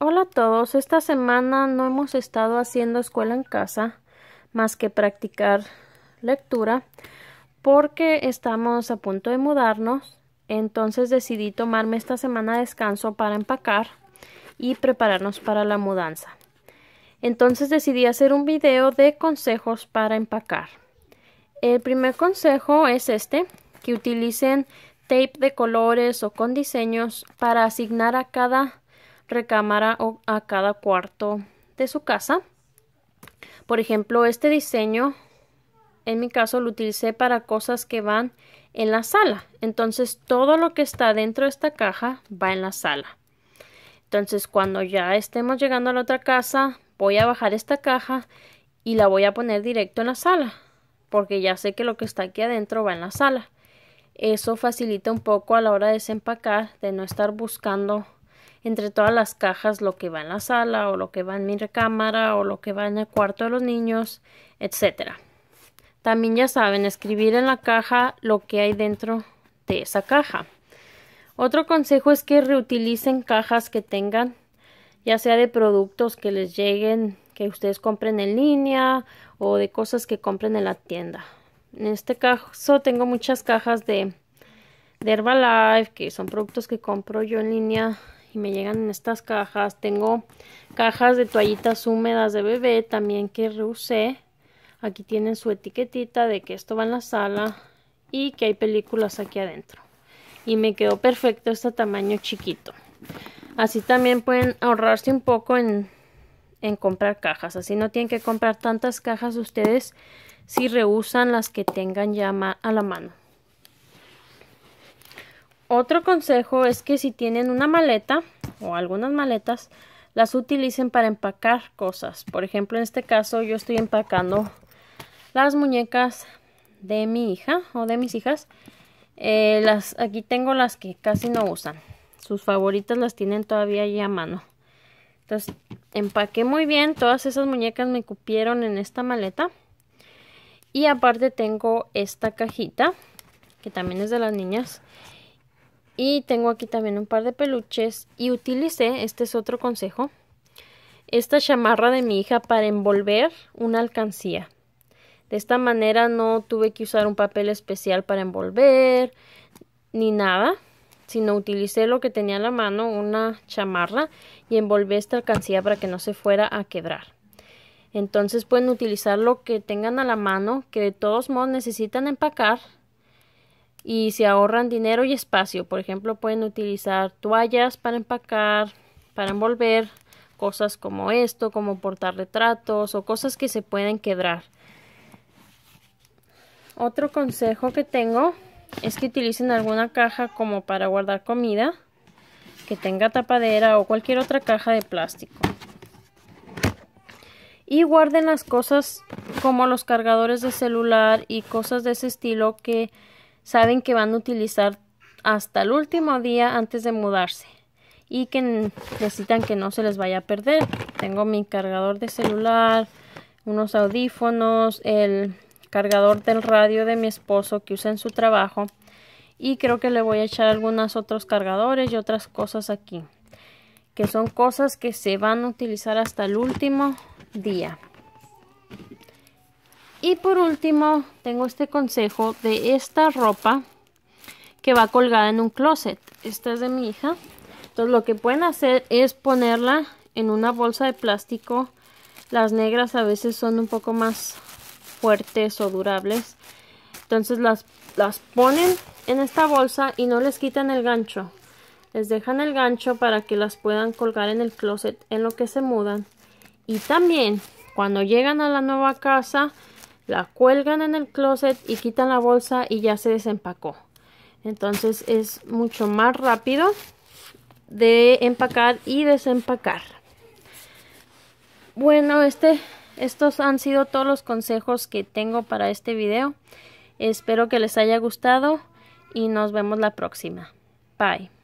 Hola a todos, esta semana no hemos estado haciendo escuela en casa más que practicar lectura porque estamos a punto de mudarnos, entonces decidí tomarme esta semana descanso para empacar y prepararnos para la mudanza. Entonces decidí hacer un video de consejos para empacar. El primer consejo es este, que utilicen tape de colores o con diseños para asignar a cada recámara o a cada cuarto de su casa. Por ejemplo, este diseño, en mi caso, lo utilicé para cosas que van en la sala. Entonces, todo lo que está dentro de esta caja va en la sala. Entonces, cuando ya estemos llegando a la otra casa, voy a bajar esta caja y la voy a poner directo en la sala. Porque ya sé que lo que está aquí adentro va en la sala. Eso facilita un poco a la hora de desempacar, de no estar buscando entre todas las cajas lo que va en la sala o lo que va en mi recámara o lo que va en el cuarto de los niños, etcétera. También ya saben, escribir en la caja lo que hay dentro de esa caja. Otro consejo es que reutilicen cajas que tengan, ya sea de productos que les lleguen, que ustedes compren en línea o de cosas que compren en la tienda. En este caso tengo muchas cajas de, de Herbalife, que son productos que compro yo en línea me llegan en estas cajas. Tengo cajas de toallitas húmedas de bebé también que reusé. Aquí tienen su etiquetita de que esto va en la sala y que hay películas aquí adentro. Y me quedó perfecto este tamaño chiquito. Así también pueden ahorrarse un poco en, comprar cajas. Así no tienen que comprar tantas cajas ustedes si reusan las que tengan ya a la mano. Otro consejo es que si tienen una maleta o algunas maletas, las utilicen para empacar cosas. Por ejemplo, en este caso yo estoy empacando las muñecas de mi hija o de mis hijas. Eh, las, aquí tengo las que casi no usan. Sus favoritas las tienen todavía ahí a mano. Entonces empaqué muy bien. Todas esas muñecas me cupieron en esta maleta. Y aparte tengo esta cajita que también es de las niñas. Y tengo aquí también un par de peluches y utilicé, este es otro consejo, esta chamarra de mi hija para envolver una alcancía. De esta manera no tuve que usar un papel especial para envolver ni nada, sino utilicé lo que tenía a la mano, una chamarra, y envolví esta alcancía para que no se fuera a quebrar. Entonces pueden utilizar lo que tengan a la mano, que de todos modos necesitan empacar y se ahorran dinero y espacio. Por ejemplo, pueden utilizar toallas para empacar, para envolver, cosas como esto, como portar retratos o cosas que se pueden quebrar. Otro consejo que tengo es que utilicen alguna caja como para guardar comida, que tenga tapadera o cualquier otra caja de plástico. Y guarden las cosas como los cargadores de celular y cosas de ese estilo que saben que van a utilizar hasta el último día antes de mudarse y que necesitan que no se les vaya a perder. Tengo mi cargador de celular, unos audífonos, el cargador del radio de mi esposo que usa en su trabajo y creo que le voy a echar algunos otros cargadores y otras cosas aquí que son cosas que se van a utilizar hasta el último día. Y por último, tengo este consejo de esta ropa que va colgada en un closet. Esta es de mi hija. Entonces lo que pueden hacer es ponerla en una bolsa de plástico. Las negras a veces son un poco más fuertes o durables. Entonces las, las ponen en esta bolsa y no les quitan el gancho. Les dejan el gancho para que las puedan colgar en el closet en lo que se mudan. Y también cuando llegan a la nueva casa la cuelgan en el closet y quitan la bolsa y ya se desempacó. Entonces es mucho más rápido de empacar y desempacar. Bueno, este, estos han sido todos los consejos que tengo para este video. Espero que les haya gustado y nos vemos la próxima. Bye.